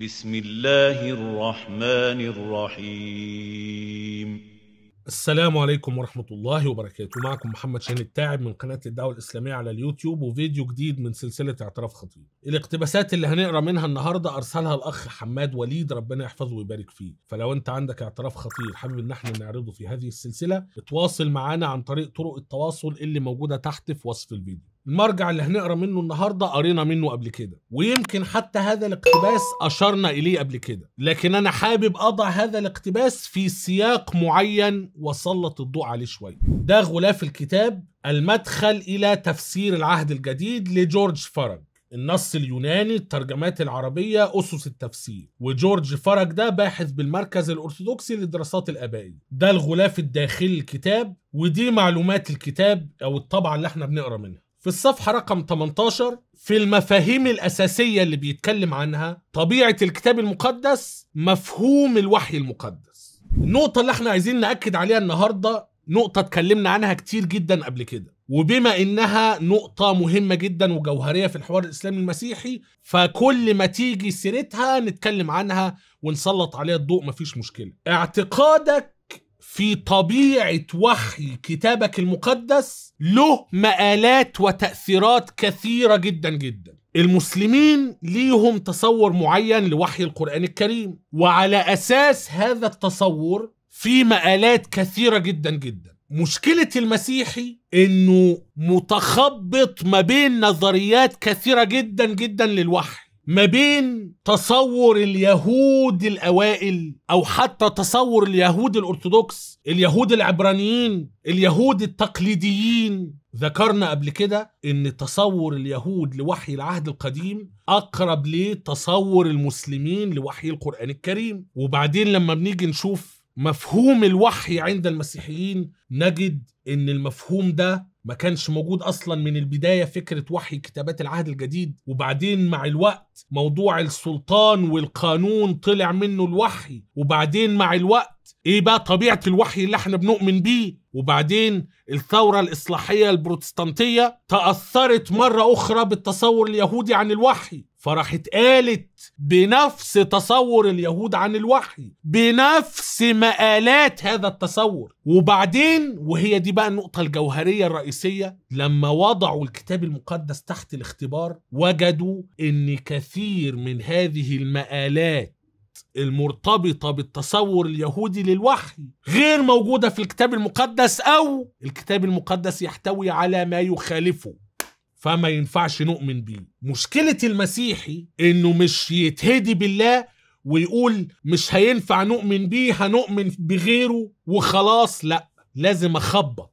بسم الله الرحمن الرحيم السلام عليكم ورحمة الله وبركاته معكم محمد شاهين التاعب من قناة الدعوة الإسلامية على اليوتيوب وفيديو جديد من سلسلة اعتراف خطير الاقتباسات اللي هنقرأ منها النهاردة أرسلها الأخ حماد وليد ربنا يحفظه ويبارك فيه فلو أنت عندك اعتراف خطير حابب إن احنا نعرضه في هذه السلسلة اتواصل معانا عن طريق طرق التواصل اللي موجودة تحت في وصف الفيديو المرجع اللي هنقرا منه النهارده قرينا منه قبل كده ويمكن حتى هذا الاقتباس اشرنا اليه قبل كده لكن انا حابب اضع هذا الاقتباس في سياق معين وسلط الضوء عليه شويه ده غلاف الكتاب المدخل الى تفسير العهد الجديد لجورج فرج النص اليوناني الترجمات العربية أسس التفسير وجورج فرج ده باحث بالمركز الأرثوذكسي للدراسات الآبائية ده الغلاف الداخلي للكتاب ودي معلومات الكتاب أو الطبعة اللي احنا بنقرأ منها في الصفحة رقم 18 في المفاهيم الأساسية اللي بيتكلم عنها طبيعة الكتاب المقدس مفهوم الوحي المقدس النقطة اللي احنا عايزين نأكد عليها النهاردة نقطة اتكلمنا عنها كتير جدا قبل كده وبما انها نقطة مهمة جدا وجوهرية في الحوار الاسلامي المسيحي فكل ما تيجي سيرتها نتكلم عنها ونسلط عليها الضوء مفيش مشكلة اعتقادك في طبيعه وحي كتابك المقدس له مآلات وتاثيرات كثيره جدا جدا المسلمين ليهم تصور معين لوحي القرآن الكريم وعلى أساس هذا التصور في مآلات كثيرة جدا جدا مشكلة المسيحي انه متخبط ما بين نظريات كثيرة جدا جدا للوحي ما بين تصور اليهود الاوائل او حتى تصور اليهود الارثوذكس اليهود العبرانيين اليهود التقليديين ذكرنا قبل كده ان تصور اليهود لوحي العهد القديم اقرب لتصور المسلمين لوحي القران الكريم وبعدين لما بنيجي نشوف مفهوم الوحي عند المسيحيين نجد ان المفهوم ده ما كانش موجود اصلا من البدايه فكره وحي كتابات العهد الجديد وبعدين مع الوقت موضوع السلطان والقانون طلع منه الوحي وبعدين مع الوقت ايه بقى طبيعه الوحي اللي احنا بنؤمن بيه وبعدين الثوره الاصلاحيه البروتستانتيه تاثرت مره اخرى بالتصور اليهودي عن الوحي فراحت قالت بنفس تصور اليهود عن الوحي بنفس مقالات هذا التصور وبعدين وهي دي بقى النقطة الجوهرية الرئيسية لما وضعوا الكتاب المقدس تحت الاختبار وجدوا ان كثير من هذه المقالات المرتبطة بالتصور اليهودي للوحي غير موجودة في الكتاب المقدس أو الكتاب المقدس يحتوي على ما يخالفه فما ينفعش نؤمن بيه مشكلة المسيحي انه مش يتهدي بالله ويقول مش هينفع نؤمن بيه هنؤمن بغيره وخلاص لا لازم اخبط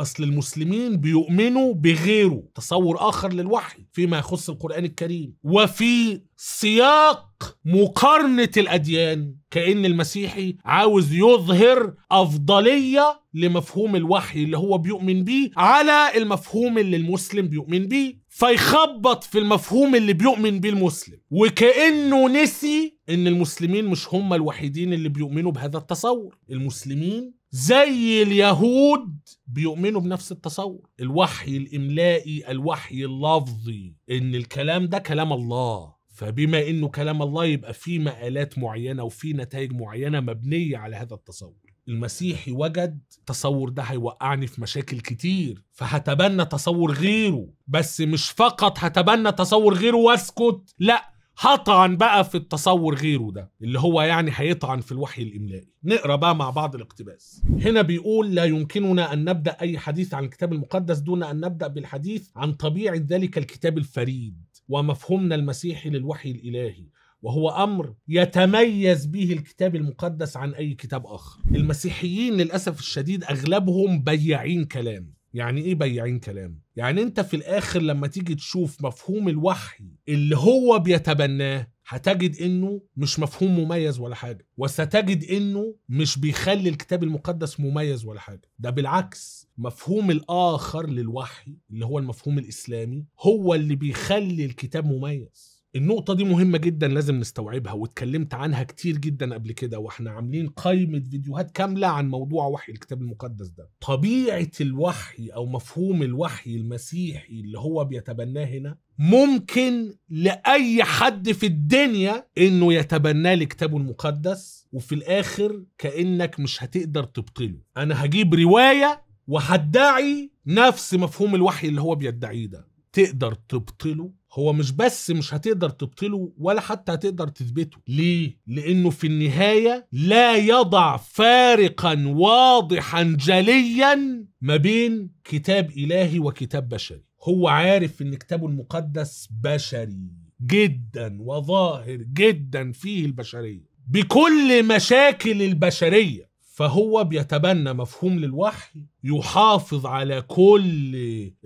اصل المسلمين بيؤمنوا بغيره تصور اخر للوحي فيما يخص القران الكريم وفي سياق مقارنه الاديان كان المسيحي عاوز يظهر افضليه لمفهوم الوحي اللي هو بيؤمن بيه على المفهوم اللي المسلم بيؤمن بيه فيخبط في المفهوم اللي بيؤمن بيه المسلم وكأنه نسي ان المسلمين مش هم الوحيدين اللي بيؤمنوا بهذا التصور المسلمين زي اليهود بيؤمنوا بنفس التصور الوحي الإملائي الوحي اللفظي ان الكلام ده كلام الله فبما انه كلام الله يبقى فيه مقالات معينه وفيه نتائج معينه مبنيه على هذا التصور المسيحي وجد تصور ده هيوقعني في مشاكل كتير فهتبنى تصور غيره بس مش فقط هتبنى تصور غيره واسكت لا هطعن بقى في التصور غيره ده اللي هو يعني هيطعن في الوحي الاملائي نقرا بقى مع بعض الاقتباس هنا بيقول لا يمكننا ان نبدا اي حديث عن الكتاب المقدس دون ان نبدا بالحديث عن طبيعه ذلك الكتاب الفريد ومفهومنا المسيحي للوحي الالهي وهو امر يتميز به الكتاب المقدس عن اي كتاب اخر المسيحيين للاسف الشديد اغلبهم بياعين كلام يعني ايه بياعين كلام يعني انت في الاخر لما تيجي تشوف مفهوم الوحي اللي هو بيتبناه هتجد انه مش مفهوم مميز ولا حاجه وستجد انه مش بيخلي الكتاب المقدس مميز ولا حاجه ده بالعكس مفهوم الاخر للوحي اللي هو المفهوم الاسلامي هو اللي بيخلي الكتاب مميز النقطة دي مهمة جدا لازم نستوعبها واتكلمت عنها كتير جدا قبل كده واحنا عاملين قائمة فيديوهات كاملة عن موضوع وحي الكتاب المقدس ده. طبيعة الوحي أو مفهوم الوحي المسيحي اللي هو بيتبناه هنا ممكن لأي حد في الدنيا إنه يتبناه لكتابه المقدس وفي الآخر كأنك مش هتقدر تبطله. أنا هجيب رواية وهدعي نفس مفهوم الوحي اللي هو بيدعيه ده. تقدر تبطله هو مش بس مش هتقدر تبطله ولا حتى هتقدر تثبته ليه لانه في النهايه لا يضع فارقا واضحا جليا ما بين كتاب الهي وكتاب بشري هو عارف ان كتابه المقدس بشري جدا وظاهر جدا فيه البشريه بكل مشاكل البشريه فهو بيتبنى مفهوم للوحي يحافظ على كل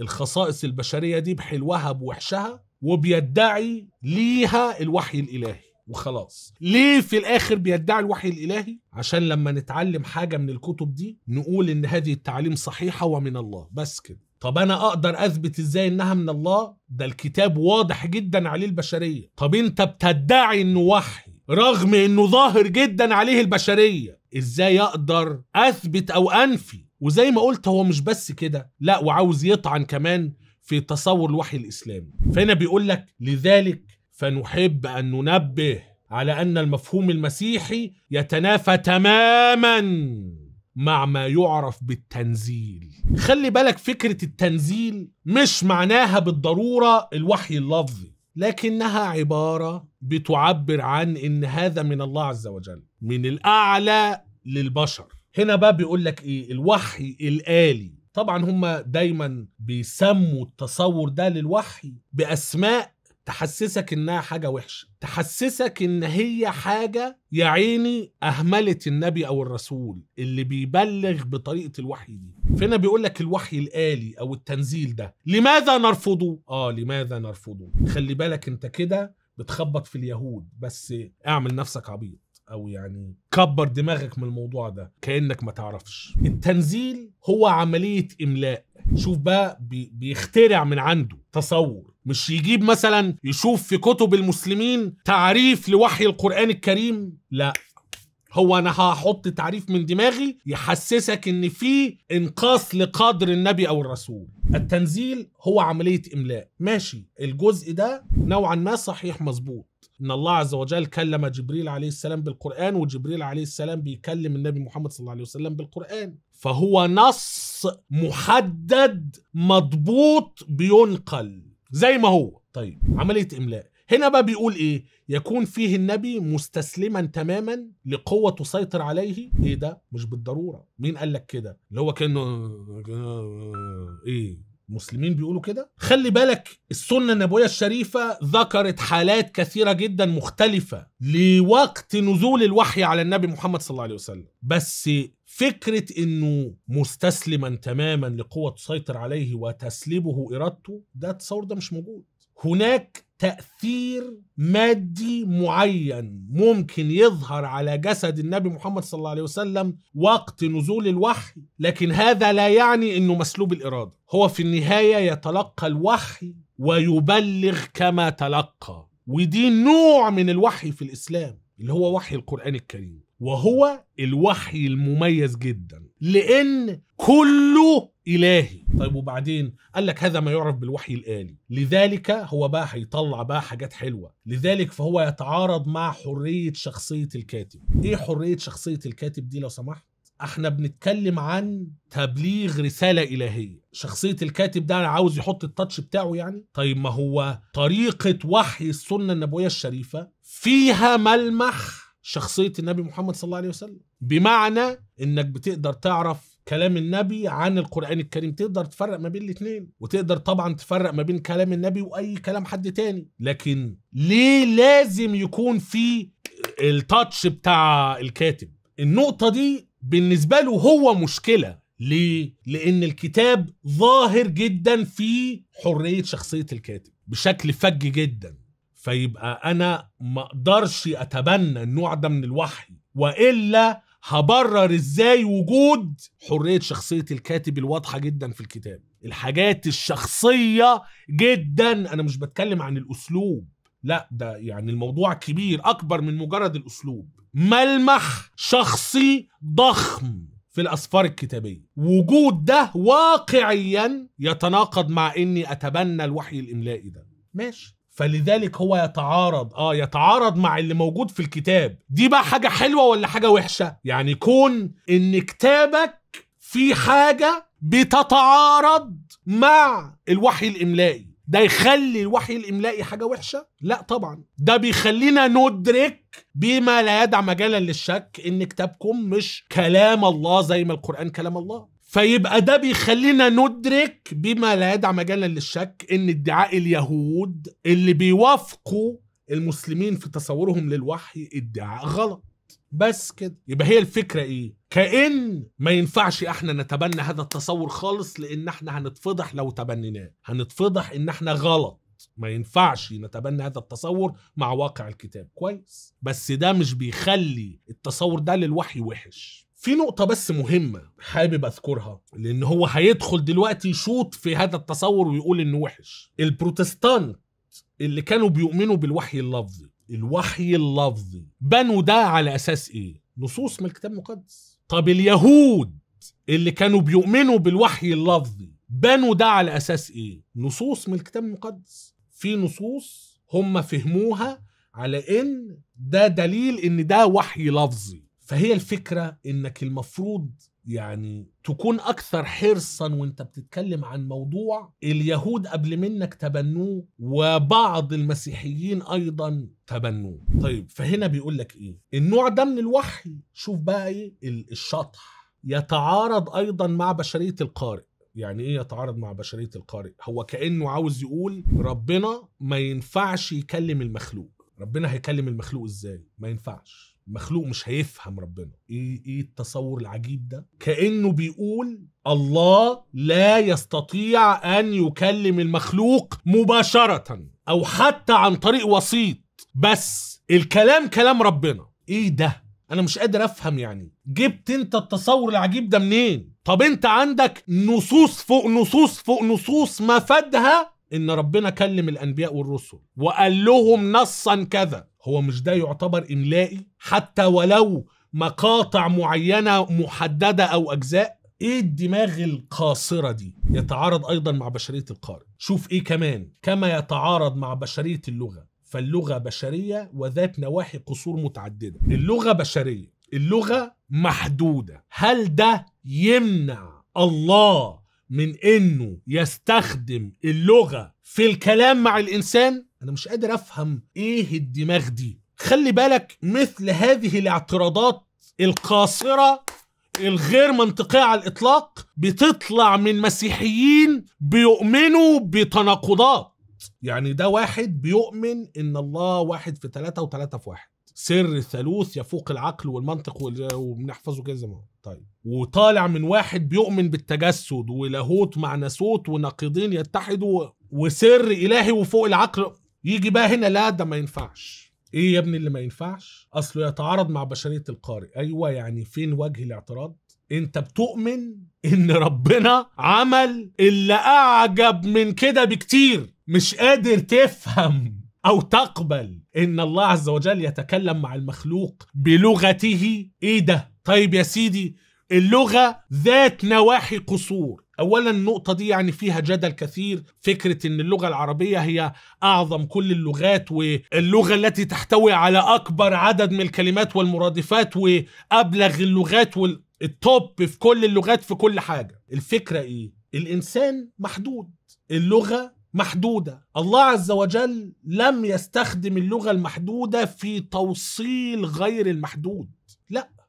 الخصائص البشريه دي بحلوها بوحشها وبيدعي ليها الوحي الالهي وخلاص ليه في الاخر بيدعي الوحي الالهي عشان لما نتعلم حاجه من الكتب دي نقول ان هذه التعليم صحيحه ومن الله بس كده طب انا اقدر اثبت ازاي انها من الله ده الكتاب واضح جدا عليه البشريه طب انت بتدعي انه وحي رغم انه ظاهر جدا عليه البشريه ازاي اقدر اثبت او انفي وزي ما قلت هو مش بس كده لا وعاوز يطعن كمان في تصور الوحي الاسلامي فهنا بيقول لك لذلك فنحب ان ننبه على ان المفهوم المسيحي يتنافى تماما مع ما يعرف بالتنزيل خلي بالك فكره التنزيل مش معناها بالضروره الوحي اللفظي لكنها عباره بتعبر عن ان هذا من الله عز وجل من الاعلى للبشر هنا بقى بيقول لك ايه الوحي الالي طبعا هم دايما بيسموا التصور ده للوحي باسماء تحسسك انها حاجه وحشه تحسسك ان هي حاجه يا عيني اهملت النبي او الرسول اللي بيبلغ بطريقه الوحي دي فينا بيقول لك الوحي الالي او التنزيل ده لماذا نرفضه اه لماذا نرفضه خلي بالك انت كده بتخبط في اليهود بس اعمل نفسك عبيط او يعني كبر دماغك من الموضوع ده كانك ما تعرفش التنزيل هو عمليه املاء شوف بقى بيخترع من عنده تصور مش يجيب مثلا يشوف في كتب المسلمين تعريف لوحي القران الكريم لا هو انا هحط تعريف من دماغي يحسسك ان في انقاص لقدر النبي او الرسول التنزيل هو عمليه املاء ماشي الجزء ده نوعا ما صحيح مظبوط ان الله عز وجل كلم جبريل عليه السلام بالقران وجبريل عليه السلام بيكلم النبي محمد صلى الله عليه وسلم بالقران فهو نص محدد مضبوط بينقل زي ما هو طيب عمليه املاء هنا بقى بيقول ايه يكون فيه النبي مستسلما تماما لقوه تسيطر عليه ايه ده مش بالضروره مين قال لك كده اللي هو كانه ايه المسلمين بيقولوا كده خلي بالك السنة النبوية الشريفة ذكرت حالات كثيرة جدا مختلفة لوقت نزول الوحي على النبي محمد صلى الله عليه وسلم بس فكرة انه مستسلما تماما لقوة تسيطر عليه وتسلبه ارادته ده التصور ده مش موجود هناك تأثير مادي معين ممكن يظهر على جسد النبي محمد صلى الله عليه وسلم وقت نزول الوحي لكن هذا لا يعني أنه مسلوب الإرادة هو في النهاية يتلقى الوحي ويبلغ كما تلقى ودي نوع من الوحي في الإسلام اللي هو وحي القرآن الكريم وهو الوحي المميز جدا لان كله الهي طيب وبعدين قال لك هذا ما يعرف بالوحي الالي لذلك هو بقى هيطلع بقى حاجات حلوه لذلك فهو يتعارض مع حريه شخصيه الكاتب ايه حريه شخصيه الكاتب دي لو سمحت احنا بنتكلم عن تبليغ رسالة إلهية شخصية الكاتب ده عاوز يحط التاتش بتاعه يعني طيب ما هو طريقة وحي السنة النبوية الشريفة فيها ملمح شخصية النبي محمد صلى الله عليه وسلم بمعنى انك بتقدر تعرف كلام النبي عن القرآن الكريم تقدر تفرق ما بين الاتنين وتقدر طبعا تفرق ما بين كلام النبي وأي كلام حد تاني لكن ليه لازم يكون في التاتش بتاع الكاتب النقطة دي بالنسبة له هو مشكلة ليه؟ لأن الكتاب ظاهر جدا في حرية شخصية الكاتب بشكل فج جدا فيبقى أنا ما أقدرش أتبنى النوع ده من الوحي وإلا هبرر ازاي وجود حريه شخصيه الكاتب الواضحه جدا في الكتاب الحاجات الشخصيه جدا انا مش بتكلم عن الاسلوب لا ده يعني الموضوع كبير اكبر من مجرد الاسلوب ملمح شخصي ضخم في الاسفار الكتابيه وجود ده واقعيا يتناقض مع اني اتبنى الوحي الاملائي ده ماشي فلذلك هو يتعارض اه يتعارض مع اللي موجود في الكتاب دي بقى حاجه حلوه ولا حاجه وحشه يعني كون ان كتابك في حاجه بتتعارض مع الوحي الاملائي ده يخلي الوحي الاملائي حاجه وحشه لا طبعا ده بيخلينا ندرك بما لا يدع مجالا للشك ان كتابكم مش كلام الله زي ما القران كلام الله فيبقى ده بيخلينا ندرك بما لا يدع مجالا للشك ان ادعاء اليهود اللي بيوافقوا المسلمين في تصورهم للوحي ادعاء غلط بس كده يبقى هي الفكره ايه كأن ما ينفعش احنا نتبنى هذا التصور خالص لان احنا هنتفضح لو تبنيناه هنتفضح ان احنا غلط ما ينفعش نتبنى هذا التصور مع واقع الكتاب كويس بس ده مش بيخلي التصور ده للوحي وحش في نقطة بس مهمة حابب أذكرها لأن هو هيدخل دلوقتي يشوط في هذا التصور ويقول إنه وحش البروتستانت اللي كانوا بيؤمنوا بالوحي اللفظي الوحي اللفظي بنوا ده على أساس إيه؟ نصوص من الكتاب المقدس طب اليهود اللي كانوا بيؤمنوا بالوحي اللفظي بنوا ده على أساس إيه؟ نصوص من الكتاب المقدس في نصوص هم فهموها على إن ده دليل إن ده وحي لفظي فهي الفكرة انك المفروض يعني تكون اكثر حرصا وانت بتتكلم عن موضوع اليهود قبل منك تبنوه وبعض المسيحيين ايضا تبنوه طيب فهنا بيقول لك ايه النوع ده من الوحي شوف بقى ايه الشطح يتعارض ايضا مع بشريه القارئ يعني ايه يتعارض مع بشريه القارئ هو كانه عاوز يقول ربنا ما ينفعش يكلم المخلوق ربنا هيكلم المخلوق ازاي ما ينفعش مخلوق مش هيفهم ربنا ايه ايه التصور العجيب ده كانه بيقول الله لا يستطيع ان يكلم المخلوق مباشره او حتى عن طريق وسيط بس الكلام كلام ربنا ايه ده انا مش قادر افهم يعني جبت انت التصور العجيب ده منين طب انت عندك نصوص فوق نصوص فوق نصوص مفادها ان ربنا كلم الانبياء والرسل وقال لهم نصا كذا هو مش ده يعتبر إملائي حتى ولو مقاطع معينة محددة أو أجزاء ايه الدماغ القاصره دي يتعارض ايضا مع بشريه القارئ شوف ايه كمان كما يتعارض مع بشريه اللغه فاللغه بشريه وذات نواحي قصور متعدده اللغه بشريه اللغه محدوده هل ده يمنع الله من انه يستخدم اللغه في الكلام مع الانسان انا مش قادر افهم ايه الدماغ دي خلي بالك مثل هذه الاعتراضات القاصره الغير منطقية على الإطلاق بتطلع من مسيحيين بيؤمنوا بتناقضات يعني ده واحد بيؤمن إن الله واحد في ثلاثة وثلاثة في واحد سر الثالوث يفوق العقل والمنطق وبنحفظه كده زي ما طيب وطالع من واحد بيؤمن بالتجسد ولاهوت مع ناسوت وناقضين يتحدوا وسر إلهي وفوق العقل يجي بقى هنا لا ده ما ينفعش ايه يا ابني اللي ما ينفعش اصله يتعارض مع بشريه القارئ ايوه يعني فين وجه الاعتراض انت بتؤمن ان ربنا عمل اللي اعجب من كده بكتير مش قادر تفهم او تقبل ان الله عز وجل يتكلم مع المخلوق بلغته ايه ده طيب يا سيدي اللغه ذات نواحي قصور اولا النقطه دي يعني فيها جدل كثير فكره ان اللغه العربيه هي اعظم كل اللغات واللغه التي تحتوي على اكبر عدد من الكلمات والمرادفات وابلغ اللغات والتوب في كل اللغات في كل حاجه الفكره ايه الانسان محدود اللغه محدوده الله عز وجل لم يستخدم اللغه المحدوده في توصيل غير المحدود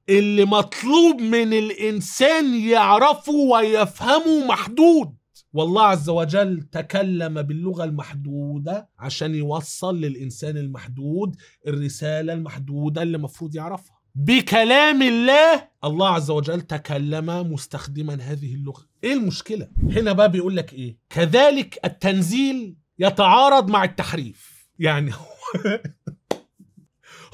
اللي مطلوب من الانسان يعرفه ويفهمه محدود والله عز وجل تكلم باللغه المحدوده عشان يوصل للانسان المحدود الرساله المحدوده اللي المفروض يعرفها بكلام الله الله عز وجل تكلم مستخدما هذه اللغه ايه المشكله هنا بقى بيقول لك ايه كذلك التنزيل يتعارض مع التحريف يعني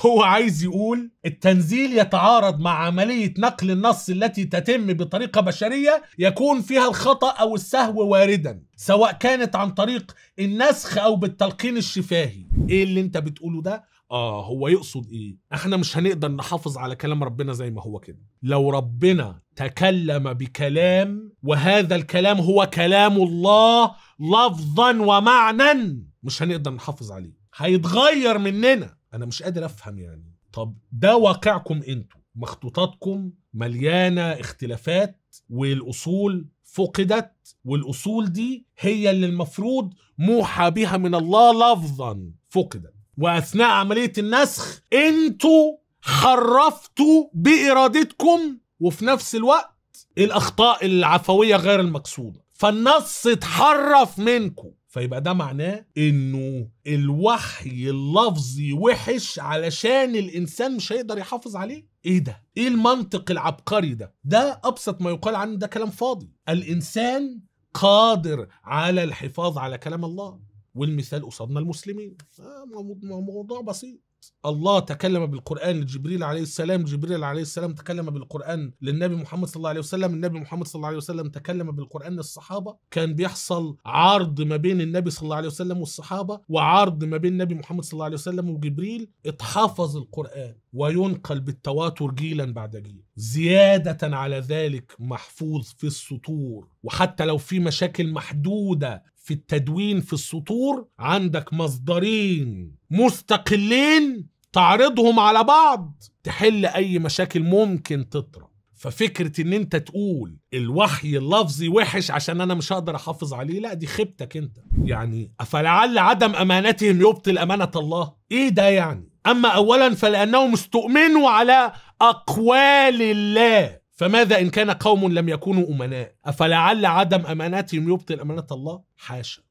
هو عايز يقول التنزيل يتعارض مع عملية نقل النص التي تتم بطريقة بشرية يكون فيها الخطأ أو السهو واردا سواء كانت عن طريق النسخ أو بالتلقين الشفاهي إيه اللي أنت بتقوله ده؟ آه هو يقصد إيه؟ إحنا مش هنقدر نحافظ على كلام ربنا زي ما هو كده لو ربنا تكلم بكلام وهذا الكلام هو كلام الله لفظا ومعنا مش هنقدر نحافظ عليه هيتغير مننا انا مش قادر افهم يعني طب ده واقعكم انتوا مخطوطاتكم مليانه اختلافات والاصول فقدت والاصول دي هي اللي المفروض موحى بها من الله لفظا فقدت واثناء عمليه النسخ انتوا حرفتوا بارادتكم وفي نفس الوقت الاخطاء العفويه غير المقصوده فالنص اتحرف منكم فيبقى ده معناه انه الوحي اللفظي وحش علشان الانسان مش هيقدر يحافظ عليه ايه ده ايه المنطق العبقري ده ده ابسط ما يقال عنه ده كلام فاضي الانسان قادر على الحفاظ على كلام الله والمثال قصادنا المسلمين آه، موضوع بسيط الله تكلم بالقرآن لجبريل عليه السلام جبريل عليه السلام تكلم بالقرآن للنبي محمد صلى الله عليه وسلم النبي محمد صلى الله عليه وسلم تكلم بالقرآن للصحابة كان بيحصل عرض ما بين النبي صلى الله عليه وسلم والصحابة وعرض ما بين النبي محمد صلى الله عليه وسلم وجبريل اتحفظ القرآن وينقل بالتواتر جيلا بعد جيل زيادة على ذلك محفوظ في السطور وحتى لو في مشاكل محدودة في التدوين في السطور عندك مصدرين مستقلين تعرضهم على بعض تحل اي مشاكل ممكن تطرأ ففكرة ان انت تقول الوحي اللفظي وحش عشان انا مش هقدر احافظ عليه لا دي خيبتك انت يعني افلعل عدم امانتهم يبطل امانة الله ايه ده يعني اما اولا فلانهم استؤمنوا على اقوال الله فماذا إن كان قوم لم يكونوا أمناء أفلعل عدم أمانتهم يبطل أمانة الله حاشا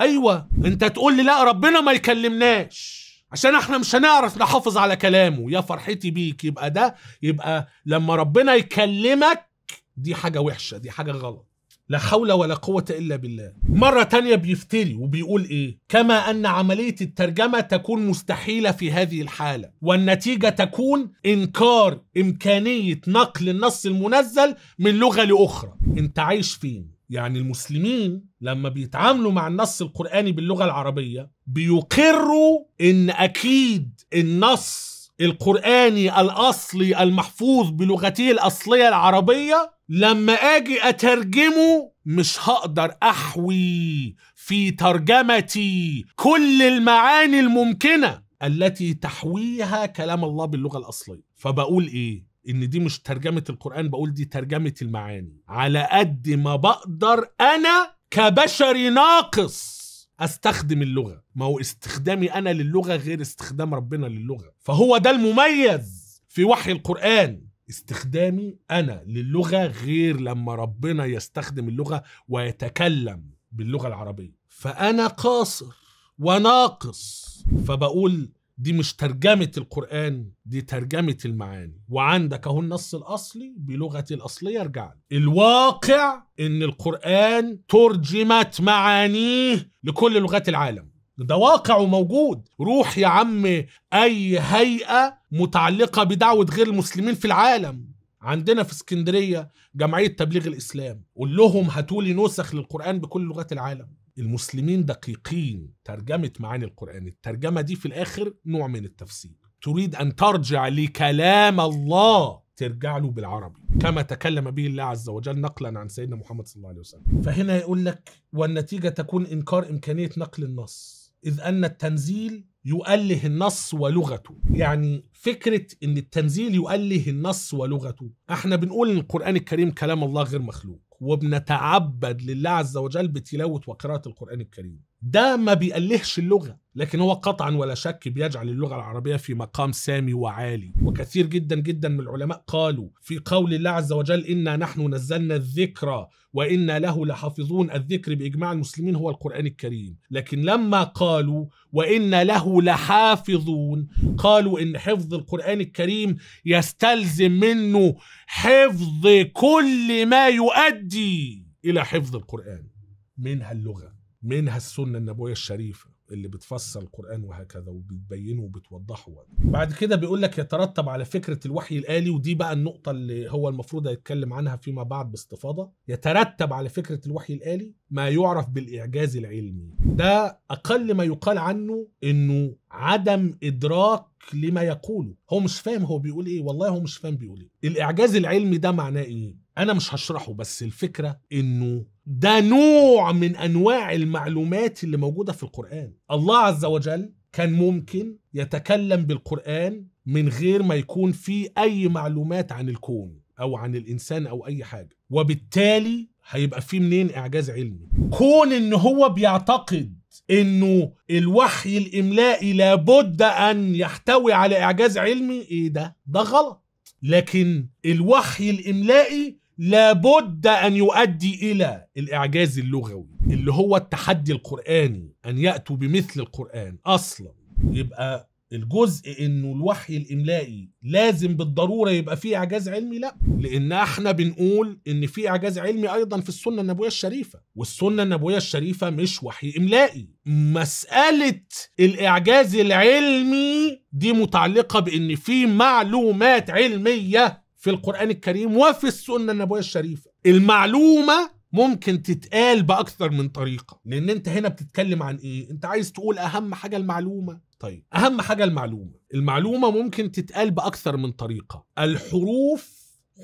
أيوة أنت تقول لي لا ربنا ما يكلمناش عشان احنا مش هنعرف نحافظ على كلامه يا فرحتي بيك يبقى ده يبقى لما ربنا يكلمك دي حاجة وحشة دي حاجة غلط لا حول ولا قوة إلا بالله مرة تانية بيفتري وبيقول إيه كما أن عملية الترجمة تكون مستحيلة في هذه الحالة والنتيجة تكون إنكار إمكانية نقل النص المنزل من لغة لأخرى أنت عايش فين؟ يعني المسلمين لما بيتعاملوا مع النص القرآني باللغة العربية بيقروا إن أكيد النص القرآني الأصلي المحفوظ بلغته الأصلية العربية لما اجي اترجمه مش هقدر احوي في ترجمتي كل المعاني الممكنه التي تحويها كلام الله باللغه الاصليه فبقول ايه ان دي مش ترجمه القران بقول دي ترجمه المعاني على قد ما بقدر انا كبشري ناقص استخدم اللغه ما هو استخدامي انا للغه غير استخدام ربنا للغه فهو ده المميز في وحي القران استخدامي انا للغه غير لما ربنا يستخدم اللغه ويتكلم باللغه العربيه فانا قاصر وناقص فبقول دي مش ترجمة القرآن دي ترجمة المعاني وعندك اهو النص الأصلي بلغتي الأصلية ارجع الواقع إن القرآن ترجمت معانيه لكل لغات العالم ده واقع وموجود روح يا عم اي هيئه متعلقه بدعوه غير المسلمين في العالم عندنا في اسكندريه جمعيه تبليغ الاسلام قول لهم هاتوا لي نسخ للقران بكل لغات العالم المسلمين دقيقين ترجمه معاني القران الترجمه دي في الاخر نوع من التفسير تريد ان ترجع لكلام الله ترجع له بالعربي كما تكلم به الله عز وجل نقلا عن سيدنا محمد صلى الله عليه وسلم فهنا يقول لك والنتيجه تكون انكار امكانيه نقل النص إذ أن التنزيل يؤله النص ولغته يعني فكرة أن التنزيل يؤله النص ولغته احنا بنقول إن القرآن الكريم كلام الله غير مخلوق وبنتعبد لله عز وجل بتلاوة وقراءة القرآن الكريم ده ما بيألهش اللغة لكن هو قطعا ولا شك بيجعل اللغة العربية في مقام سامي وعالي وكثير جدا جدا من العلماء قالوا في قول الله عز وجل إنا نحن نزلنا الذكر وإنا له لحافظون الذكر بإجماع المسلمين هو القرآن الكريم لكن لما قالوا وإنا له لحافظون قالوا إن حفظ القرآن الكريم يستلزم منه حفظ كل ما يؤدي إلى حفظ القرآن منها اللغة منها السنة النبوية الشريفة اللي بتفسر القرآن وهكذا وبتبينه وبتوضحه بعد كده بيقول لك يترتب على فكرة الوحي الآلي ودي بقى النقطة اللي هو المفروض هيتكلم عنها فيما بعد باستفاضة يترتب على فكرة الوحي الآلي ما يعرف بالإعجاز العلمي ده أقل ما يقال عنه إنه عدم إدراك لما يقوله هو مش فاهم هو بيقول إيه والله هو مش فاهم بيقول إيه الإعجاز العلمي ده معناه إيه انا مش هشرحه بس الفكره انه ده نوع من انواع المعلومات اللي موجوده في القران الله عز وجل كان ممكن يتكلم بالقران من غير ما يكون فيه اي معلومات عن الكون او عن الانسان او اي حاجه وبالتالي هيبقى فيه منين اعجاز علمي كون ان هو بيعتقد انه الوحي الاملائي لابد ان يحتوي على اعجاز علمي ايه ده ده غلط لكن الوحي الاملائي لابد ان يؤدي الى الاعجاز اللغوي اللي هو التحدي القراني ان ياتوا بمثل القران اصلا يبقى الجزء انه الوحي الاملائي لازم بالضروره يبقى فيه اعجاز علمي لا لان احنا بنقول ان في اعجاز علمي ايضا في السنه النبويه الشريفه والسنه النبويه الشريفه مش وحي املائي مساله الاعجاز العلمي دي متعلقه بان في معلومات علميه في القرآن الكريم وفي السنة النبوية الشريفة المعلومة ممكن تتقال بأكثر من طريقة لأن أنت هنا بتتكلم عن إيه؟ أنت عايز تقول أهم حاجة المعلومة طيب أهم حاجة المعلومة المعلومة ممكن تتقال بأكثر من طريقة الحروف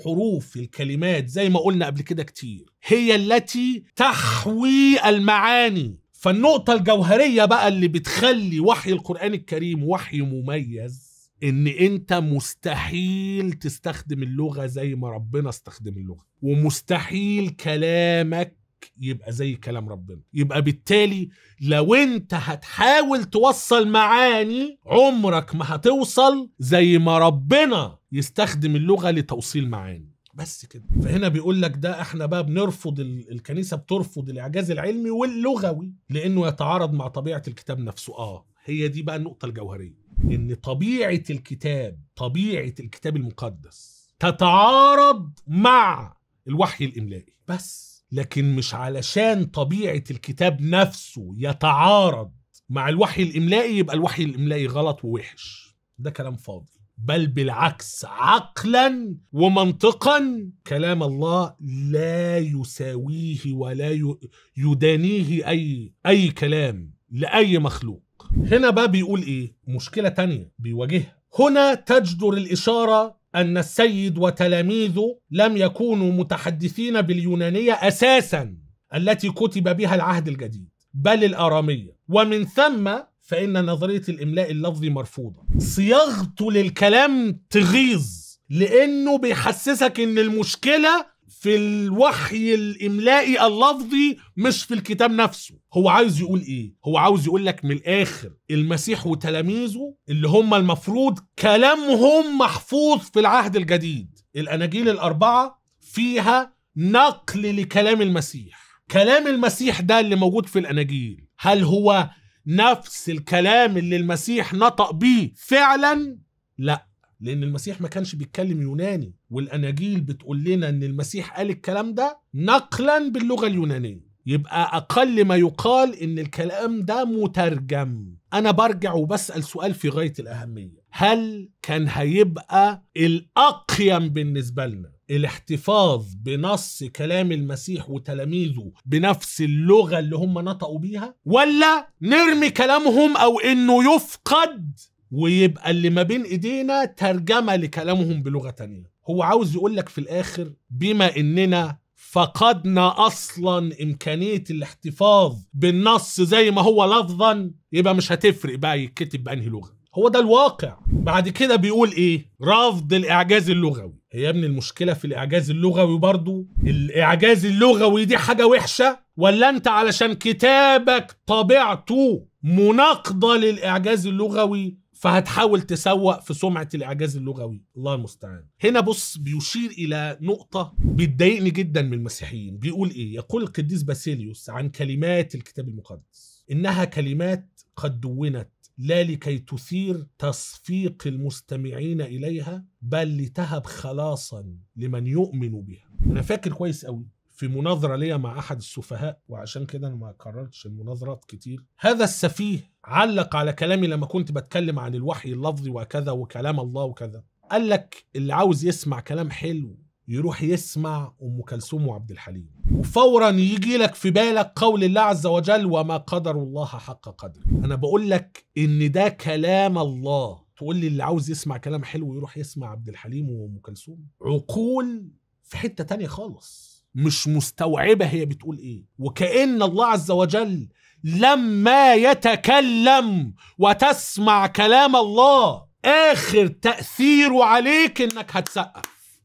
حروف الكلمات زي ما قلنا قبل كده كتير هي التي تحوي المعاني فالنقطة الجوهرية بقى اللي بتخلي وحي القرآن الكريم وحي مميز ان انت مستحيل تستخدم اللغه زي ما ربنا استخدم اللغه ومستحيل كلامك يبقى زي كلام ربنا يبقى بالتالي لو انت هتحاول توصل معاني عمرك ما هتوصل زي ما ربنا يستخدم اللغه لتوصيل معاني بس كده فهنا بيقول لك ده احنا بقى بنرفض ال... الكنيسه بترفض الاعجاز العلمي واللغوي لانه يتعارض مع طبيعه الكتاب نفسه اه هي دي بقى النقطه الجوهريه ان طبيعه الكتاب طبيعه الكتاب المقدس تتعارض مع الوحي الاملائي بس لكن مش علشان طبيعه الكتاب نفسه يتعارض مع الوحي الاملائي يبقى الوحي الاملائي غلط ووحش ده كلام فاضي بل بالعكس عقلا ومنطقا كلام الله لا يساويه ولا يدانيه اي اي كلام لاي مخلوق هنا بقى بيقول ايه مشكله تانية بيواجهها هنا تجدر الاشاره ان السيد وتلاميذه لم يكونوا متحدثين باليونانيه اساسا التي كتب بها العهد الجديد بل الاراميه ومن ثم فان نظريه الاملاء اللفظي مرفوضه صياغته للكلام تغيظ لانه بيحسسك ان المشكله في الوحي الاملائي اللفظي مش في الكتاب نفسه هو عاوز يقول ايه هو عاوز يقول لك من الاخر المسيح وتلاميذه اللي هم المفروض كلامهم محفوظ في العهد الجديد الاناجيل الاربعه فيها نقل لكلام المسيح كلام المسيح ده اللي موجود في الاناجيل هل هو نفس الكلام اللي المسيح نطق بيه فعلا لا لان المسيح ما كانش بيتكلم يوناني والاناجيل بتقول لنا ان المسيح قال الكلام ده نقلا باللغه اليونانيه يبقى اقل ما يقال ان الكلام ده مترجم انا برجع وبسال سؤال في غايه الاهميه هل كان هيبقى الاقيم بالنسبه لنا الاحتفاظ بنص كلام المسيح وتلاميذه بنفس اللغه اللي هم نطقوا بيها ولا نرمي كلامهم او انه يفقد ويبقى اللي ما بين ايدينا ترجمه لكلامهم بلغه تانية هو عاوز يقول لك في الاخر بما اننا فقدنا اصلا امكانيه الاحتفاظ بالنص زي ما هو لفظا يبقى مش هتفرق بقى يتكتب بانهي لغه هو ده الواقع بعد كده بيقول ايه رفض الاعجاز اللغوي هي يا ابني المشكله في الاعجاز اللغوي برضو الاعجاز اللغوي دي حاجه وحشه ولا انت علشان كتابك طبيعته مناقضه للاعجاز اللغوي فهتحاول تسوق في سمعه الاعجاز اللغوي الله المستعان هنا بص بيشير الى نقطه بتضايقني جدا من المسيحيين بيقول ايه يقول القديس باسيليوس عن كلمات الكتاب المقدس انها كلمات قد دونت لا لكي تثير تصفيق المستمعين اليها بل لتهب خلاصا لمن يؤمن بها انا فاكر كويس قوي في مناظره ليا مع احد السفهاء وعشان كده انا ما كررتش المناظرات كتير هذا السفيه علق على كلامي لما كنت بتكلم عن الوحي اللفظي وكذا وكلام الله وكذا قال لك اللي عاوز يسمع كلام حلو يروح يسمع ام كلثوم وعبد الحليم وفورا يجي لك في بالك قول الله عز وجل وما قدر الله حق قدره انا بقول لك ان ده كلام الله تقول لي اللي عاوز يسمع كلام حلو يروح يسمع عبد الحليم وام كلثوم عقول في حته تانية خالص مش مستوعبة هي بتقول إيه وكأن الله عز وجل لما يتكلم وتسمع كلام الله آخر تأثيره عليك إنك هتسقف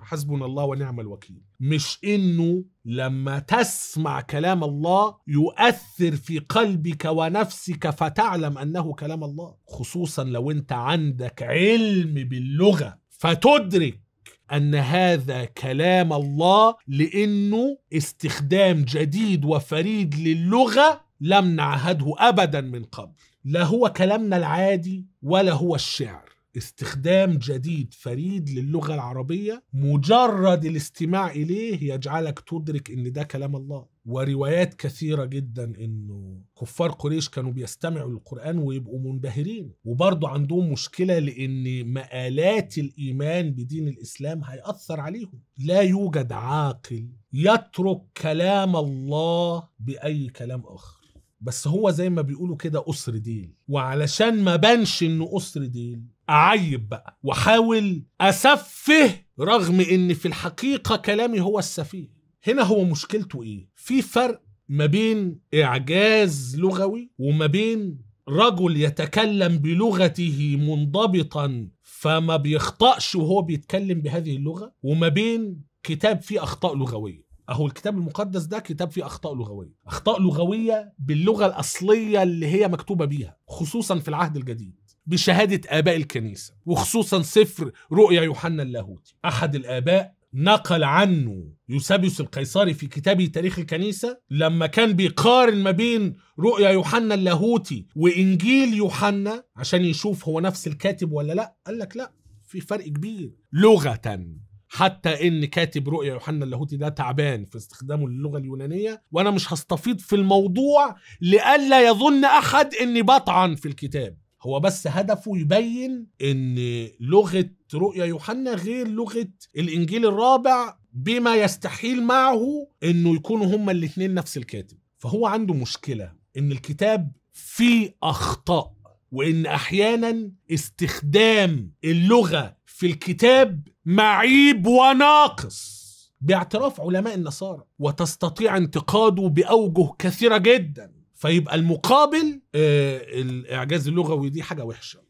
حسبنا الله ونعم الوكيل مش إنه لما تسمع كلام الله يؤثر في قلبك ونفسك فتعلم أنه كلام الله خصوصا لو أنت عندك علم باللغة فتدرك ان هذا كلام الله لانه استخدام جديد وفريد للغه لم نعهده ابدا من قبل لا هو كلامنا العادي ولا هو الشعر استخدام جديد فريد للغه العربيه مجرد الاستماع اليه يجعلك تدرك ان ده كلام الله وروايات كثيرة جدا انه كفار قريش كانوا بيستمعوا للقرآن ويبقوا منبهرين وبرضه عندهم مشكلة لان مآلات الإيمان بدين الإسلام هيأثر عليهم لا يوجد عاقل يترك كلام الله بأي كلام آخر بس هو زي ما بيقولوا كده اسر ديل وعلشان ما بانش انه اسر ديل اعيب بقى واحاول اسفه رغم ان في الحقيقه كلامي هو السفيه هنا هو مشكلته ايه في فرق ما بين اعجاز لغوي وما بين رجل يتكلم بلغته منضبطا فما بيخطأش وهو بيتكلم بهذه اللغة وما بين كتاب فيه أخطاء لغوية أهو الكتاب المقدس ده كتاب فيه أخطاء لغوية أخطاء لغوية باللغة الأصلية اللي هي مكتوبة بيها خصوصا في العهد الجديد بشهادة آباء الكنيسة وخصوصا سفر رؤيا يوحنا اللاهوتي أحد الآباء نقل عنه يوسابيوس القيصري في كتابه تاريخ الكنيسة لما كان بيقارن ما بين رؤيا يوحنا اللاهوتي وإنجيل يوحنا عشان يشوف هو نفس الكاتب ولا لا قال لك لا في فرق كبير لغة حتى ان كاتب رؤيا يوحنا اللاهوتي ده تعبان في استخدامه للغه اليونانيه وانا مش هستفيض في الموضوع لئلا يظن احد اني بطعن في الكتاب هو بس هدفه يبين ان لغه رؤيا يوحنا غير لغه الانجيل الرابع بما يستحيل معه انه يكونوا هما الاثنين نفس الكاتب فهو عنده مشكله ان الكتاب فيه اخطاء وان احيانا استخدام اللغه في الكتاب معيب وناقص باعتراف علماء النصارى وتستطيع انتقاده باوجه كثيره جدا فيبقى المقابل آه، الاعجاز اللغوي دي حاجه وحشه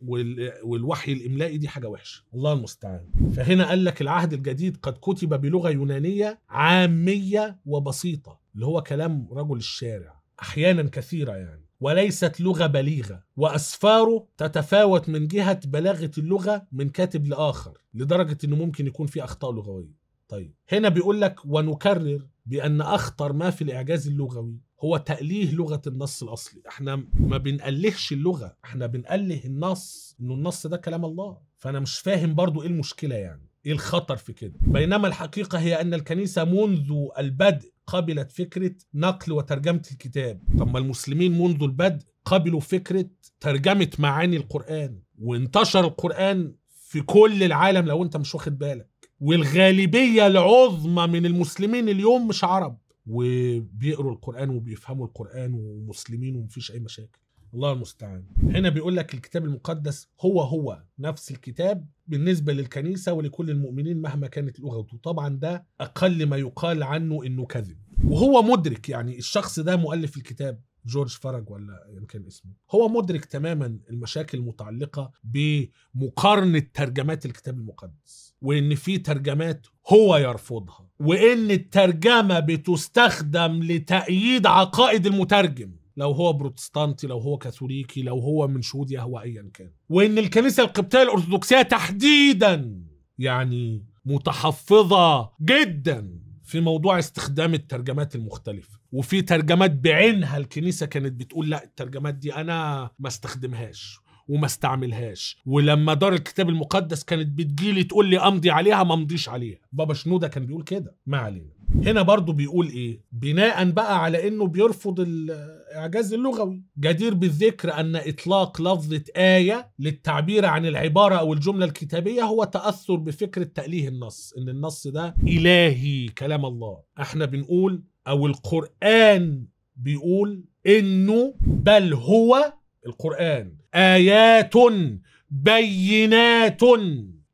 والوحي الاملائي دي حاجه وحشه الله المستعان فهنا قال لك العهد الجديد قد كتب بلغه يونانيه عاميه وبسيطه اللي هو كلام رجل الشارع احيانا كثيره يعني وليست لغه بليغه واسفاره تتفاوت من جهه بلاغه اللغه من كاتب لاخر لدرجه انه ممكن يكون في اخطاء لغويه طيب هنا بيقول لك ونكرر بان اخطر ما في الاعجاز اللغوي هو تأليه لغة النص الأصلي احنا ما بنألهش اللغة احنا بنأله النص انه النص ده كلام الله فأنا مش فاهم برضو ايه المشكلة يعني ايه الخطر في كده بينما الحقيقة هي أن الكنيسة منذ البدء قبلت فكرة نقل وترجمة الكتاب طب ما المسلمين منذ البدء قبلوا فكرة ترجمة معاني القرآن وانتشر القرآن في كل العالم لو انت مش واخد بالك والغالبية العظمى من المسلمين اليوم مش عرب وبيقروا القران وبيفهموا القران ومسلمين ومفيش اي مشاكل الله المستعان هنا بيقول لك الكتاب المقدس هو هو نفس الكتاب بالنسبه للكنيسه ولكل المؤمنين مهما كانت لغته طبعا ده اقل ما يقال عنه انه كذب وهو مدرك يعني الشخص ده مؤلف الكتاب جورج فرج ولا يعني كان اسمه هو مدرك تماما المشاكل المتعلقه بمقارنه ترجمات الكتاب المقدس وان في ترجمات هو يرفضها وان الترجمه بتستخدم لتأييد عقائد المترجم لو هو بروتستانتي لو هو كاثوليكي لو هو من شهود هو ايا كان وان الكنيسه القبطيه الارثوذكسيه تحديدا يعني متحفظه جدا في موضوع استخدام الترجمات المختلفة وفي ترجمات بعينها الكنيسة كانت بتقول لا الترجمات دي أنا ما استخدمهاش وما استعملهاش ولما دار الكتاب المقدس كانت بتجيلي تقول لي امضي عليها ما امضيش عليها بابا شنودة كان بيقول كده ما علينا هنا برضو بيقول ايه بناء بقى على انه بيرفض الاعجاز اللغوي جدير بالذكر ان اطلاق لفظة آية للتعبير عن العبارة او الجملة الكتابية هو تأثر بفكرة تأليه النص ان النص ده الهي كلام الله احنا بنقول او القرآن بيقول انه بل هو القرآن آيات بينات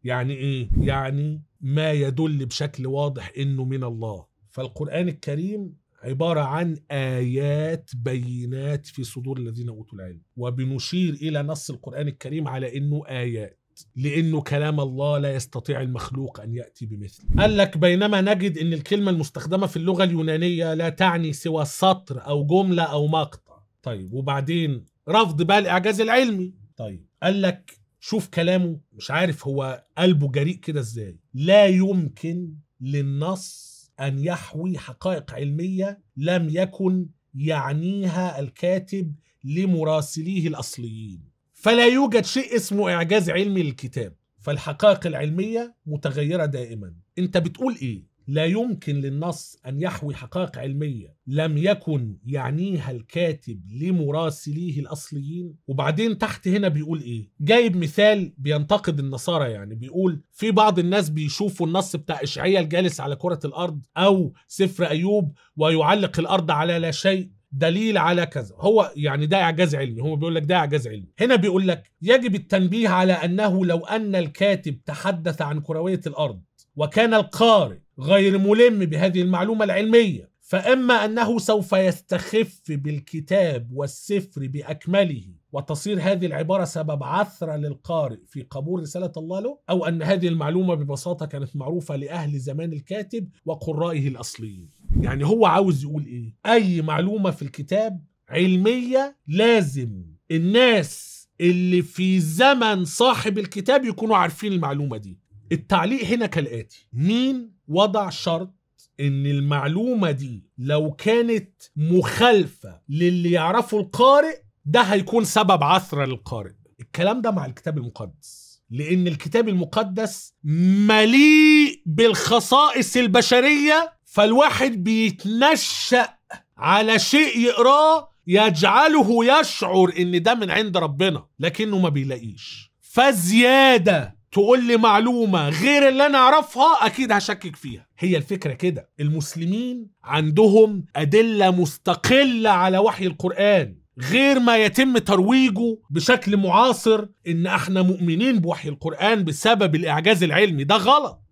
يعني إيه؟ يعني ما يدل بشكل واضح إنه من الله فالقرآن الكريم عبارة عن آيات بينات في صدور الذين أوتوا العلم وبنشير إلى نص القرآن الكريم على إنه آيات لأنه كلام الله لا يستطيع المخلوق أن يأتي بمثله قال لك بينما نجد أن الكلمة المستخدمة في اللغة اليونانية لا تعني سوى سطر أو جملة أو مقطع طيب وبعدين رفض بقى الاعجاز العلمي طيب قال لك شوف كلامه مش عارف هو قلبه جريء كده ازاي لا يمكن للنص ان يحوي حقائق علميه لم يكن يعنيها الكاتب لمراسليه الاصليين فلا يوجد شيء اسمه اعجاز علمي للكتاب فالحقائق العلميه متغيره دائما انت بتقول ايه لا يمكن للنص أن يحوي حقائق علمية لم يكن يعنيها الكاتب لمراسليه الأصليين وبعدين تحت هنا بيقول إيه جايب مثال بينتقد النصارى يعني بيقول في بعض الناس بيشوفوا النص بتاع اشعيا الجالس على كرة الأرض أو سفر أيوب ويعلق الأرض على لا شيء دليل على كذا هو يعني ده اعجاز علمي هو بيقول لك ده اعجاز علمي هنا بيقول لك يجب التنبيه على انه لو ان الكاتب تحدث عن كرويه الارض وكان القارئ غير ملم بهذه المعلومة العلمية فإما أنه سوف يستخف بالكتاب والسفر بأكمله وتصير هذه العبارة سبب عثرة للقارئ في قبول رسالة الله له أو أن هذه المعلومة ببساطة كانت معروفة لأهل زمان الكاتب وقرائه الأصليين يعني هو عاوز يقول إيه؟ أي معلومة في الكتاب علمية لازم الناس اللي في زمن صاحب الكتاب يكونوا عارفين المعلومة دي التعليق هنا كالاتي مين وضع شرط ان المعلومه دي لو كانت مخالفه للي يعرفه القارئ ده هيكون سبب عثره للقارئ الكلام ده مع الكتاب المقدس لان الكتاب المقدس مليء بالخصائص البشريه فالواحد بيتنشا على شيء يقراه يجعله يشعر ان ده من عند ربنا لكنه ما بيلاقيش فزياده تقول لي معلومة غير اللي أنا أعرفها أكيد هشكك فيها هي الفكرة كده المسلمين عندهم أدلة مستقلة على وحي القرآن غير ما يتم ترويجه بشكل معاصر إن إحنا مؤمنين بوحي القرآن بسبب الإعجاز العلمي ده غلط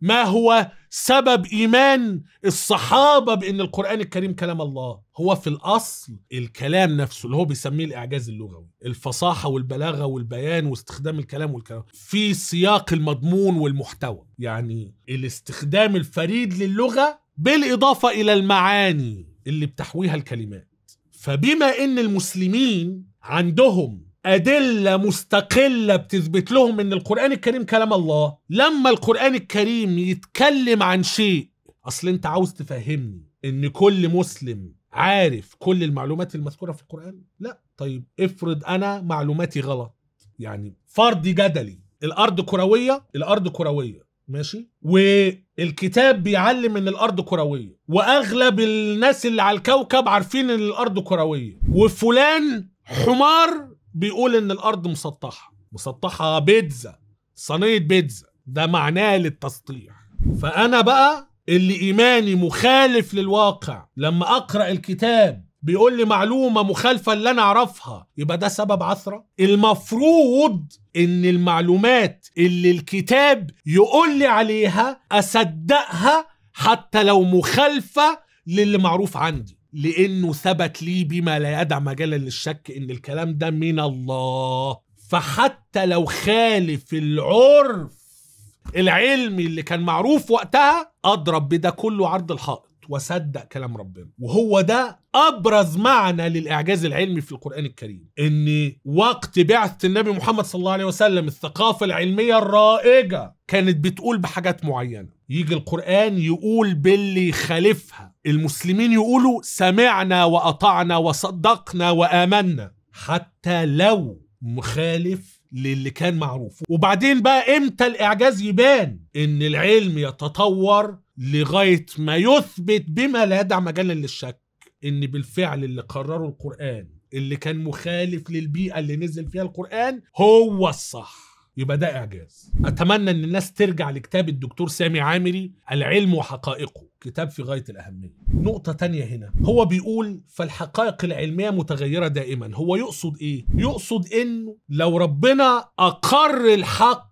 ما هو سبب إيمان الصحابة بأن القرآن الكريم كلام الله هو في الأصل الكلام نفسه اللي هو بيسميه الإعجاز اللغوي الفصاحة والبلاغة والبيان واستخدام الكلام والكلام في سياق المضمون والمحتوى يعني الاستخدام الفريد للغة بالإضافة إلى المعاني اللي بتحويها الكلمات فبما أن المسلمين عندهم أدلة مستقلة بتثبت لهم إن القرآن الكريم كلام الله لما القرآن الكريم يتكلم عن شيء أصل أنت عاوز تفهمني إن كل مسلم عارف كل المعلومات المذكورة في القرآن؟ لا طيب افرض أنا معلوماتي غلط يعني فرضي جدلي الأرض كروية الأرض كروية ماشي والكتاب بيعلم ان الارض كرويه واغلب الناس اللي على الكوكب عارفين ان الارض كرويه وفلان حمار بيقول ان الارض مسطحه مسطحه بيتزا صينيه بيتزا ده معناه للتسطيح فانا بقى اللي ايماني مخالف للواقع لما اقرا الكتاب بيقول لي معلومة مخالفة اللي أنا أعرفها يبقى ده سبب عثرة المفروض إن المعلومات اللي الكتاب يقول لي عليها أصدقها حتى لو مخالفة للي معروف عندي لانه ثبت لي بما لا يدع مجالا للشك ان الكلام ده من الله فحتى لو خالف العرف العلمي اللي كان معروف وقتها اضرب بده كله عرض الحائط وصدق كلام ربنا وهو ده ابرز معنى للاعجاز العلمي في القران الكريم ان وقت بعثه النبي محمد صلى الله عليه وسلم الثقافه العلميه الرائجه كانت بتقول بحاجات معينه يجي القران يقول باللي يخالفها المسلمين يقولوا سمعنا وأطعنا وصدقنا وآمنا حتى لو مخالف للي كان معروف وبعدين بقى امتى الاعجاز يبان ان العلم يتطور لغايه ما يثبت بما لا يدع مجالا للشك ان بالفعل اللي قرره القران اللي كان مخالف للبيئه اللي نزل فيها القران هو الصح يبقى ده اعجاز اتمنى ان الناس ترجع لكتاب الدكتور سامي عامري العلم وحقائقه كتاب في غاية الأهمية نقطة تانية هنا هو بيقول فالحقائق العلمية متغيرة دائما هو يقصد إيه؟ يقصد إنه لو ربنا أقر الحق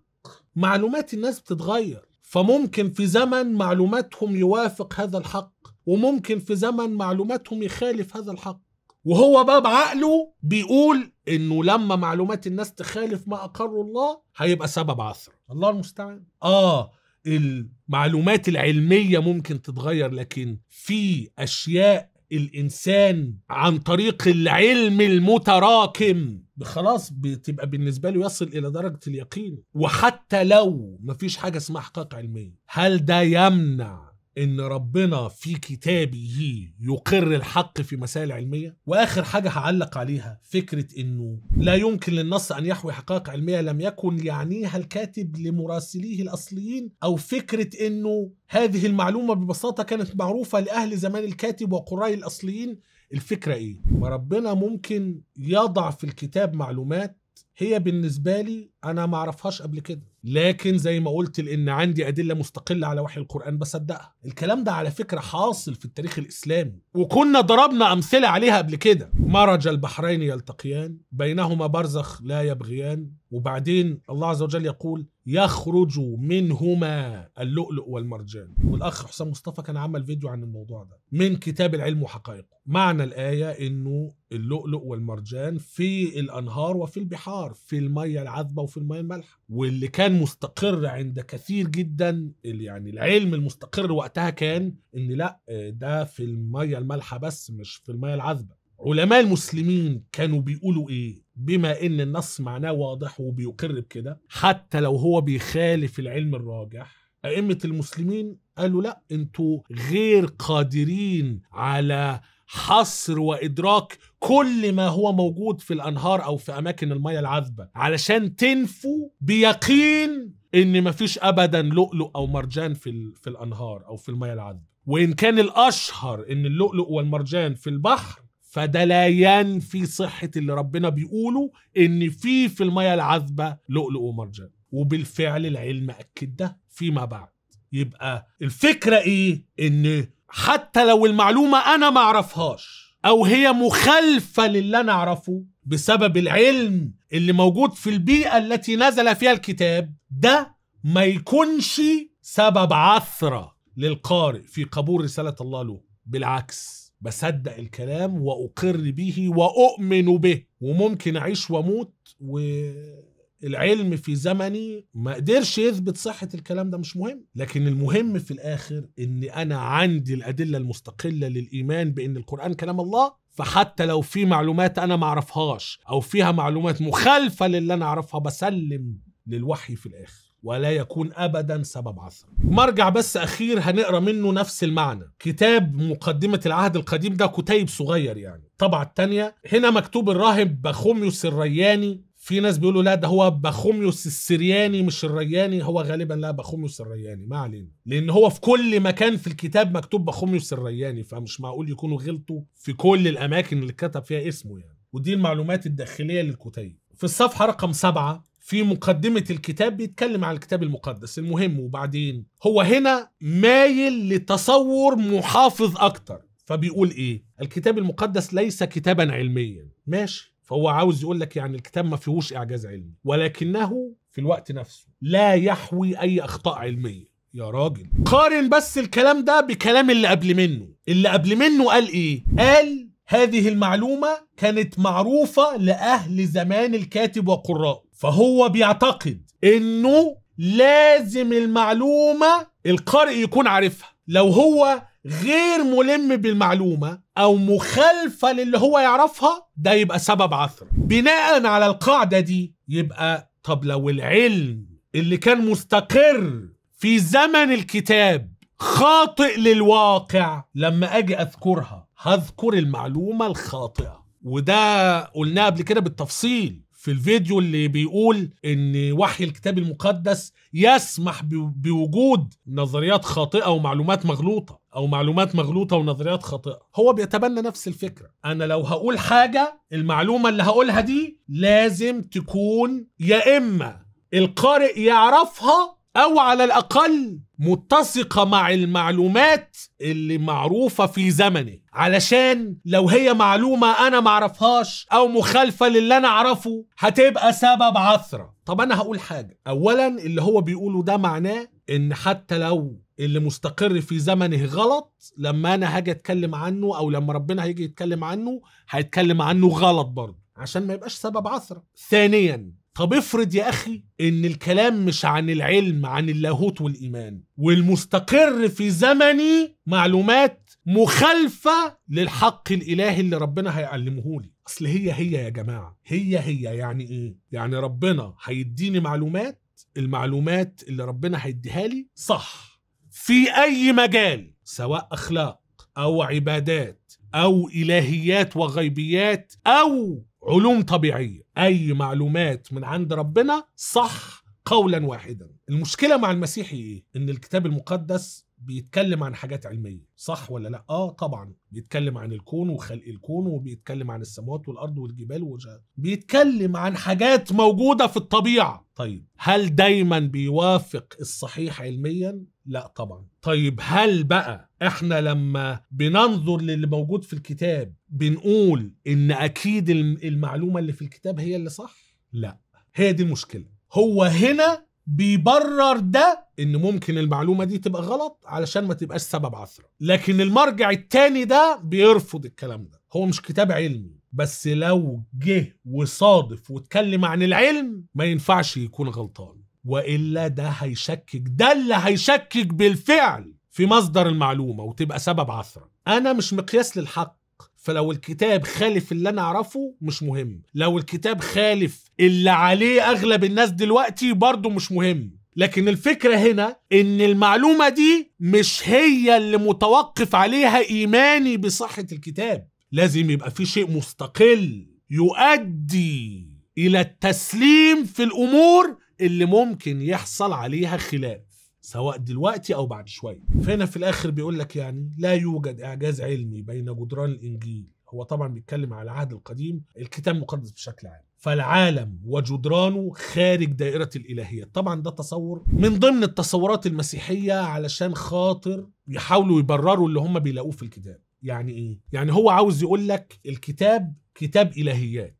معلومات الناس بتتغير فممكن في زمن معلوماتهم يوافق هذا الحق وممكن في زمن معلوماتهم يخالف هذا الحق وهو بقى بعقله بيقول انه لما معلومات الناس تخالف ما اقره الله هيبقى سبب عثر الله المستعان اه المعلومات العلمية ممكن تتغير لكن في أشياء الانسان عن طريق العلم المتراكم خلاص بتبقى بالنسبه له يصل الى درجه اليقين وحتى لو مفيش حاجه اسمها حقائق علميه هل ده يمنع ان ربنا في كتابه يقر الحق في مسائل علميه واخر حاجه هعلق عليها فكره انه لا يمكن للنص ان يحوي حقائق علميه لم يكن يعنيها الكاتب لمراسليه الاصليين او فكره انه هذه المعلومه ببساطه كانت معروفه لاهل زمان الكاتب وقراء الاصليين الفكره ايه ما ربنا ممكن يضع في الكتاب معلومات هي بالنسبه لي انا ما اعرفهاش قبل كده لكن زي ما قلت لان عندي ادله مستقله على وحي القران بصدقها الكلام ده على فكره حاصل في التاريخ الاسلامي وكنا ضربنا امثله عليها قبل كده مرج البحرين يلتقيان بينهما برزخ لا يبغيان وبعدين الله عز وجل يقول يخرج منهما اللؤلؤ والمرجان والاخ حسام مصطفى كان عمل فيديو عن الموضوع ده من كتاب العلم وحقائقه معنى الايه انه اللؤلؤ والمرجان في الانهار وفي البحار في الميه العذبه وفي الميه المالحه واللي كان مستقر عند كثير جدا يعني العلم المستقر وقتها كان ان لا آه، ده في الميه المالحه بس مش في الميه العذبه علماء المسلمين كانوا بيقولوا ايه بما ان النص معناه واضح وبيقر بكده حتى لو هو بيخالف العلم الراجح ائمه المسلمين قالوا لا انتوا غير قادرين على حصر وادراك كل ما هو موجود في الانهار او في اماكن المياه العذبه علشان تنفوا بيقين ان مفيش ابدا لؤلؤ او مرجان في في الانهار او في المياه العذبه وان كان الاشهر ان اللؤلؤ والمرجان في البحر فده لا ينفي صحة اللي ربنا بيقوله إن في في المية العذبة لؤلؤ ومرجان وبالفعل العلم أكد ده فيما بعد يبقى الفكرة إيه؟ إن حتى لو المعلومة أنا ما أعرفهاش أو هي مخالفة للي أنا أعرفه بسبب العلم اللي موجود في البيئة التي نزل فيها الكتاب ده ما يكونش سبب عثرة للقارئ في قبول رسالة الله له بالعكس بصدق الكلام واقر به واؤمن به وممكن اعيش واموت والعلم في زمني ما قدرش يثبت صحه الكلام ده مش مهم لكن المهم في الاخر ان انا عندي الادله المستقله للايمان بان القران كلام الله فحتى لو في معلومات انا ما اعرفهاش او فيها معلومات مخالفه للي انا اعرفها بسلم للوحي في الاخر ولا يكون ابدا سبب عثره مرجع بس اخير هنقرا منه نفس المعنى كتاب مقدمه العهد القديم ده كتيب صغير يعني طبعة الثانيه هنا مكتوب الراهب باخوميوس الرياني في ناس بيقولوا لا ده هو باخوميوس السرياني مش الرياني هو غالبا لا باخوميوس الرياني ما علينا لان هو في كل مكان في الكتاب مكتوب باخوميوس الرياني فمش معقول يكونوا غلطوا في كل الاماكن اللي كتب فيها اسمه يعني ودي المعلومات الداخليه للكتيب في الصفحه رقم سبعة في مقدمة الكتاب بيتكلم عن الكتاب المقدس المهم وبعدين هو هنا مايل لتصور محافظ أكتر فبيقول إيه الكتاب المقدس ليس كتابا علميا ماشي فهو عاوز يقول لك يعني الكتاب ما فيهوش إعجاز علمي ولكنه في الوقت نفسه لا يحوي أي أخطاء علمية يا راجل قارن بس الكلام ده بكلام اللي قبل منه اللي قبل منه قال ايه قال هذه المعلومة كانت معروفة لأهل زمان الكاتب وقراءه فهو بيعتقد انه لازم المعلومة القارئ يكون عارفها لو هو غير ملم بالمعلومة أو مخالفة للي هو يعرفها ده يبقى سبب عثرة بناء على القاعدة دي يبقى طب لو العلم اللي كان مستقر في زمن الكتاب خاطئ للواقع لما أجي أذكرها هذكر المعلومة الخاطئة وده قلناه قبل كده بالتفصيل في الفيديو اللي بيقول ان وحي الكتاب المقدس يسمح بوجود نظريات خاطئه ومعلومات مغلوطه او معلومات مغلوطه ونظريات خاطئه هو بيتبنى نفس الفكره انا لو هقول حاجه المعلومه اللي هقولها دي لازم تكون يا اما القارئ يعرفها أو على الأقل متسقة مع المعلومات اللي معروفة في زمنه علشان لو هي معلومة أنا معرفهاش أو مخالفة للي أنا أعرفه هتبقى سبب عثرة طب أنا هقول حاجة أولا اللي هو بيقوله ده معناه إن حتى لو اللي مستقر في زمنه غلط لما أنا هاجي أتكلم عنه أو لما ربنا هيجي يتكلم عنه هيتكلم عنه غلط برضه عشان ما يبقاش سبب عثرة ثانيا طب افرض يا اخي ان الكلام مش عن العلم عن اللاهوت والايمان والمستقر في زمني معلومات مخالفه للحق الالهي اللي ربنا هيعلمهولي اصل هي هي يا جماعه هي هي يعني ايه يعني ربنا هيديني معلومات المعلومات اللي ربنا هيديها لي صح في اي مجال سواء اخلاق او عبادات او الهيات وغيبيات او علوم طبيعيه اي معلومات من عند ربنا صح قولا واحدا المشكله مع المسيحي ايه ان الكتاب المقدس بيتكلم عن حاجات علميه صح ولا لا اه طبعا بيتكلم عن الكون وخلق الكون وبيتكلم عن السماوات والارض والجبال وجه. بيتكلم عن حاجات موجوده في الطبيعه طيب هل دايما بيوافق الصحيح علميا لا طبعا طيب هل بقى احنا لما بننظر للي موجود في الكتاب بنقول ان اكيد المعلومه اللي في الكتاب هي اللي صح لا هي دي المشكله هو هنا بيبرر ده ان ممكن المعلومه دي تبقى غلط علشان ما تبقاش سبب عثره لكن المرجع التاني ده بيرفض الكلام ده هو مش كتاب علمي بس لو جه وصادف واتكلم عن العلم ما ينفعش يكون غلطان والا ده هيشكك ده اللي هيشكك بالفعل في مصدر المعلومه وتبقى سبب عثره انا مش مقياس للحق فلو الكتاب خالف اللي انا اعرفه مش مهم لو الكتاب خالف اللي عليه اغلب الناس دلوقتي برضه مش مهم لكن الفكرة هنا ان المعلومة دي مش هي اللي متوقف عليها ايماني بصحة الكتاب لازم يبقى في شيء مستقل يؤدي الى التسليم في الامور اللي ممكن يحصل عليها خلاف سواء دلوقتي او بعد شويه فهنا في الاخر بيقول لك يعني لا يوجد اعجاز علمي بين جدران الانجيل هو طبعا بيتكلم على العهد القديم الكتاب المقدس بشكل عام فالعالم وجدرانه خارج دائرة الإلهية طبعا ده تصور من ضمن التصورات المسيحية علشان خاطر يحاولوا يبرروا اللي هم بيلاقوه في الكتاب يعني إيه؟ يعني هو عاوز يقول لك الكتاب كتاب إلهيات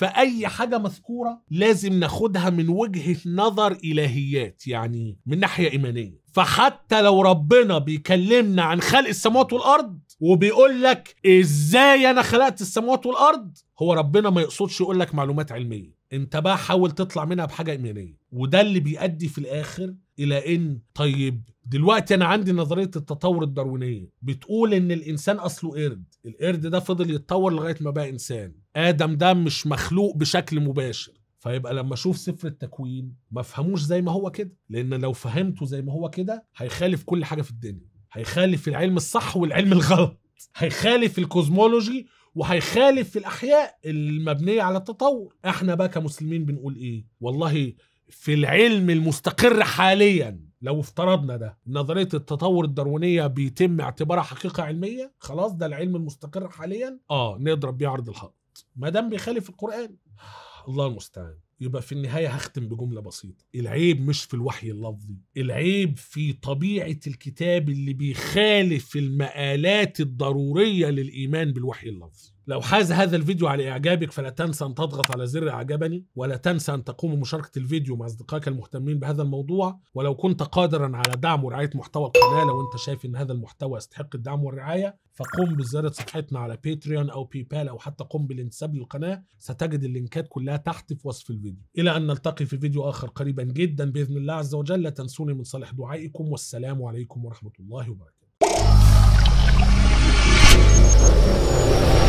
فأي حاجة مذكورة لازم ناخدها من وجهة نظر إلهيات يعني من ناحية إيمانية فحتى لو ربنا بيكلمنا عن خلق السماوات والأرض وبيقول لك إزاي أنا خلقت السماوات والأرض هو ربنا ما يقصدش يقول لك معلومات علمية انت بقى حاول تطلع منها بحاجة إيمانية وده اللي بيؤدي في الآخر إلى إن طيب دلوقتي انا عندي نظريه التطور الداروينيه بتقول ان الانسان اصله قرد القرد ده فضل يتطور لغايه ما بقى انسان ادم ده مش مخلوق بشكل مباشر فيبقى لما اشوف سفر التكوين ما فهموش زي ما هو كده لان لو فهمته زي ما هو كده هيخالف كل حاجه في الدنيا هيخالف العلم الصح والعلم الغلط هيخالف الكوزمولوجي وهيخالف في الاحياء المبنيه على التطور احنا بقى كمسلمين بنقول ايه والله في العلم المستقر حاليا لو افترضنا ده نظريه التطور الداروينيه بيتم اعتبارها حقيقه علميه خلاص ده العلم المستقر حاليا اه نضرب بيه عرض الحائط ما دام بيخالف القران الله المستعان يبقى في النهاية هختم بجملة بسيطة العيب مش في الوحي اللفظي العيب في طبيعة الكتاب اللي بيخالف المآلات الضرورية للإيمان بالوحي اللفظي لو حاز هذا الفيديو على إعجابك فلا تنسى أن تضغط على زر أعجبني ولا تنسى أن تقوم بمشاركة الفيديو مع أصدقائك المهتمين بهذا الموضوع ولو كنت قادرا على دعم ورعاية محتوى القناة لو أنت شايف أن هذا المحتوى يستحق الدعم والرعاية فقم بزيارة صفحتنا على باتريون أو بيبال أو حتى قم بالانتساب للقناة ستجد اللينكات كلها تحت في وصف الفيديو إلى أن نلتقي في فيديو آخر قريبا جدا بإذن الله عز وجل لا تنسوني من صالح دعائكم والسلام عليكم ورحمة الله وبركاته